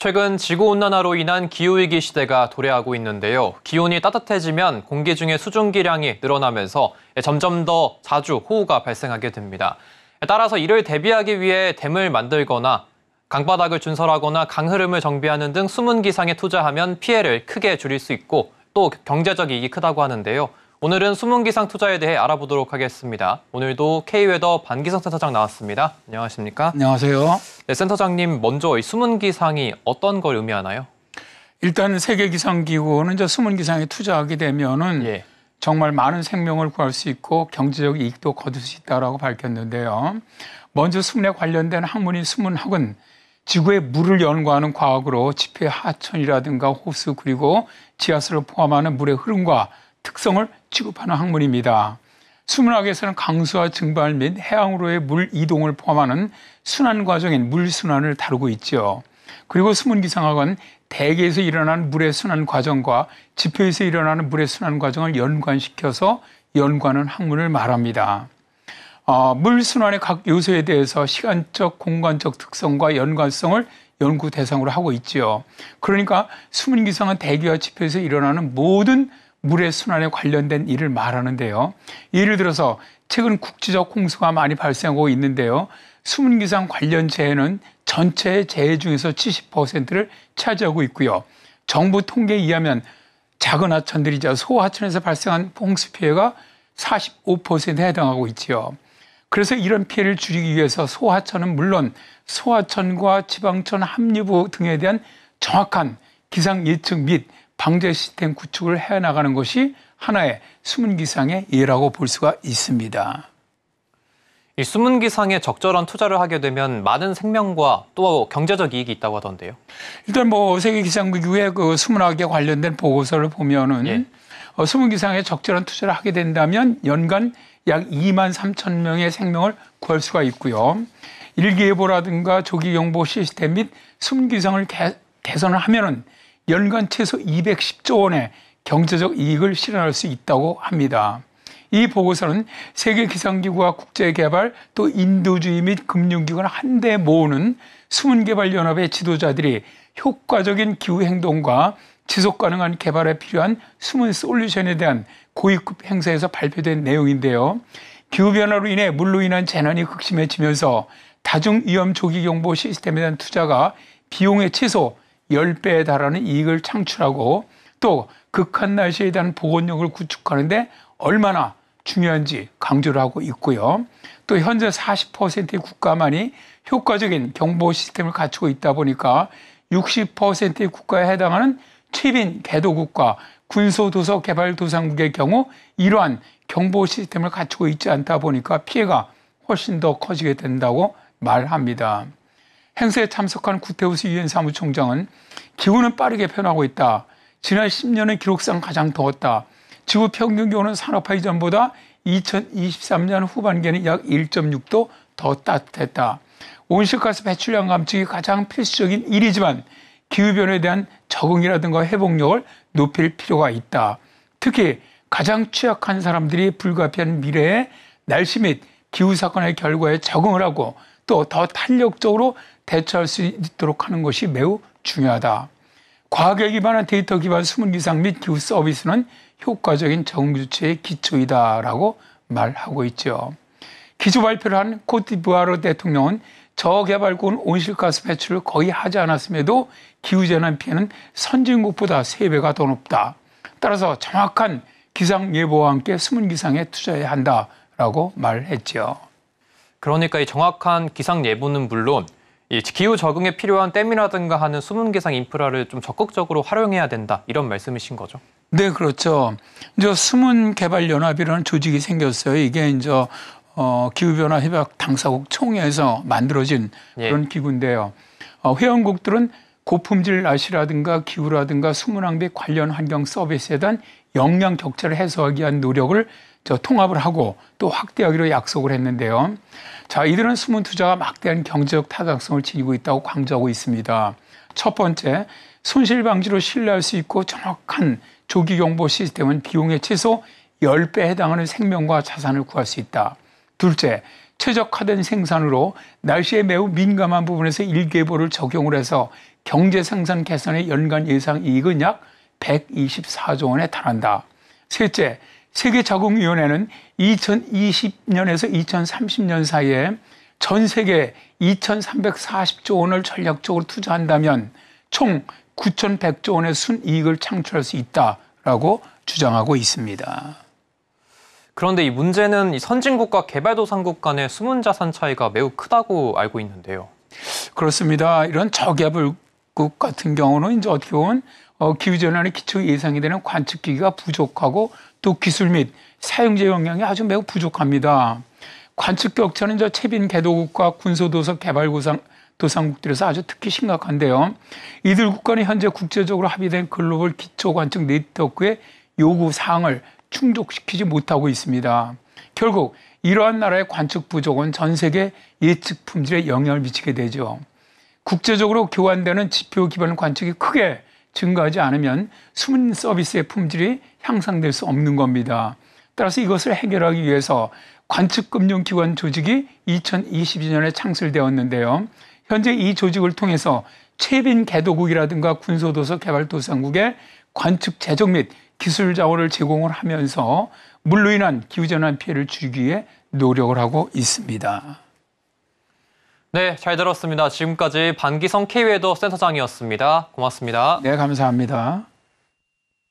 최근 지구온난화로 인한 기후위기 시대가 도래하고 있는데요. 기온이 따뜻해지면 공기 중의 수증기량이 늘어나면서 점점 더 자주 호우가 발생하게 됩니다. 따라서 이를 대비하기 위해 댐을 만들거나 강바닥을 준설하거나 강흐름을 정비하는 등 숨은 기상에 투자하면 피해를 크게 줄일 수 있고 또 경제적 이익이 크다고 하는데요. 오늘은 숨은 기상 투자에 대해 알아보도록 하겠습니다. 오늘도 K웨더 반기성 센터장 나왔습니다. 안녕하십니까? 안녕하세요. 네, 센터장님 먼저 이 숨은 기상이 어떤 걸 의미하나요? 일단 세계 기상 기구는 이제 숨은 기상에 투자하게 되면은 예. 정말 많은 생명을 구할 수 있고 경제적 이익도 거둘 수 있다라고 밝혔는데요. 먼저 수문에 관련된 학문인 수문학은 지구의 물을 연구하는 과학으로 지폐 하천이라든가 호수 그리고 지하수를 포함하는 물의 흐름과 특성을 취급하는 학문입니다. 수문학에서는 강수와 증발 및 해양으로의 물 이동을 포함하는 순환 과정인 물 순환을 다루고 있죠. 그리고 수문기상학은 대기에서 일어나 물의 순환 과정과 지표에서 일어나는 물의 순환 과정을 연관시켜서 연관은 학문을 말합니다. 어, 물 순환의 각 요소에 대해서 시간적, 공간적 특성과 연관성을 연구 대상으로 하고 있지 그러니까 수문기상은 대기와 지표에서 일어나는 모든 물의 순환에 관련된 일을 말하는데요. 예를 들어서 최근 국지적 홍수가 많이 발생하고 있는데요. 수문기상 관련 재해는 전체 재해 중에서 70%를 차지하고 있고요. 정부 통계에 의하면 작은 하천들이자 소하천에서 발생한 홍수 피해가 45%에 해당하고 있지요. 그래서 이런 피해를 줄이기 위해서 소하천은 물론 소하천과 지방천 합류부 등에 대한 정확한 기상 예측 및 방제 시스템 구축을 해 나가는 것이 하나의 숨은 기상의 예라고 볼 수가 있습니다. 이 숨은 기상에 적절한 투자를 하게 되면 많은 생명과 또 경제적 이익이 있다고 하던데요. 일단 뭐 세계 기상기의그 수문학에 관련된 보고서를 보면은 예. 어, 숨은 기상에 적절한 투자를 하게 된다면 연간 약 2만 3천 명의 생명을 구할 수가 있고요. 일기예보라든가 조기경보 시스템 및 숨기성을 개선을 하면은 연간 최소 210조 원의 경제적 이익을 실현할 수 있다고 합니다. 이 보고서는 세계 기상기구와 국제개발 또 인도주의 및 금융기관 한데 모으는 숨은 개발 연합의 지도자들이 효과적인 기후 행동과 지속 가능한 개발에 필요한 숨은 솔루션에 대한 고위급 행사에서 발표된 내용인데요. 기후 변화로 인해 물로 인한 재난이 극심해지면서 다중 위험 조기 경보 시스템에 대한 투자가 비용의 최소 10배에 달하는 이익을 창출하고 또 극한 날씨에 대한 보건력을 구축하는데 얼마나 중요한지 강조를 하고 있고요. 또 현재 40%의 국가만이 효과적인 경보 시스템을 갖추고 있다 보니까 60%의 국가에 해당하는 최빈 개도국과 군소도서 개발도상국의 경우 이러한 경보 시스템을 갖추고 있지 않다 보니까 피해가 훨씬 더 커지게 된다고 말합니다. 행사에 참석한 구태우스 유엔 사무총장은 기후는 빠르게 변하고 있다. 지난 10년은 기록상 가장 더웠다. 지구 평균 기온은 산업화 이전보다 2023년 후반기에는 약 1.6도 더 따뜻했다. 온실가스 배출량 감축이 가장 필수적인 일이지만 기후변화에 대한 적응이라든가 회복력을 높일 필요가 있다. 특히 가장 취약한 사람들이 불가피한 미래에 날씨 및 기후사건의 결과에 적응을 하고 또 더 탄력적으로 대처할 수 있도록 하는 것이 매우 중요하다. 과학에 기반한 데이터 기반 수문 기상 및 기후 서비스는 효과적인 정부 주체의 기초이다라고 말하고 있죠. 기조 발표를 한 코티부아르 대통령은 저개발국은 온실가스 배출을 거의 하지 않았음에도 기후재난 피해는 선진국보다 3배가 더 높다. 따라서 정확한 기상 예보와 함께 숨은 기상에 투자해야 한다라고 말했죠. 그러니까 이 정확한 기상 예보는 물론 기후 적응에 필요한 댐이라든가 하는 수문 개상 인프라를 좀 적극적으로 활용해야 된다 이런 말씀이신 거죠? 네, 그렇죠. 이제 수문 개발 연합이라는 조직이 생겼어요. 이게 이제 어, 기후변화 협약 당사국 총회에서 만들어진 예. 그런 기구인데요. 어, 회원국들은 고품질 날씨라든가 기후라든가 수문항비 관련 환경 서비스에 대한 역량 격차를 해소하기 위한 노력을 저 통합을 하고 또 확대하기로 약속을 했는데요. 자, 이들은 숨은 투자가 막대한 경제적 타당성을 지니고 있다고 강조하고 있습니다. 첫 번째, 손실 방지로 신뢰할 수 있고 정확한 조기 경보 시스템은 비용의 최소 10배 에 해당하는 생명과 자산을 구할 수 있다. 둘째, 최적화된 생산으로 날씨에 매우 민감한 부분에서 일개보를 적용을 해서 경제 생산 개선의 연간 예상 이익은 약 124조 원에 달한다. 셋째, 세계자국위원회는 2020년에서 2030년 사이에 전 세계 2,340조 원을 전략적으로 투자한다면 총 9,100조 원의 순이익을 창출할 수 있다라고 주장하고 있습니다. 그런데 이 문제는 선진국과 개발도상국 간의 숨은 자산 차이가 매우 크다고 알고 있는데요. 그렇습니다. 이런 저기압을 미국 같은 경우는 이제 어떻게 보면 어, 기후전환의 기초 예상이 되는 관측기기가 부족하고 또 기술 및 사용자 역량이 아주 매우 부족합니다. 관측 격차는 저 채빈 개도국과 군소도서 개발 구상 도상국들에서 아주 특히 심각한데요. 이들 국가는 현재 국제적으로 합의된 글로벌 기초 관측 네트워크의 요구 사항을 충족시키지 못하고 있습니다. 결국 이러한 나라의 관측 부족은 전 세계 예측 품질에 영향을 미치게 되죠. 국제적으로 교환되는 지표 기반 관측이 크게 증가하지 않으면 숨은 서비스의 품질이 향상될 수 없는 겁니다. 따라서 이것을 해결하기 위해서 관측금융기관 조직이 2022년에 창설되었는데요. 현재 이 조직을 통해서 최빈 개도국이라든가 군소도서 개발도상국에 관측 제적 및 기술 자원을 제공을 하면서 물로 인한 기후전환 피해를 줄이기 위해 노력을 하고 있습니다. 네, 잘 들었습니다. 지금까지 반기성 K웨더 센터장이었습니다. 고맙습니다. 네, 감사합니다.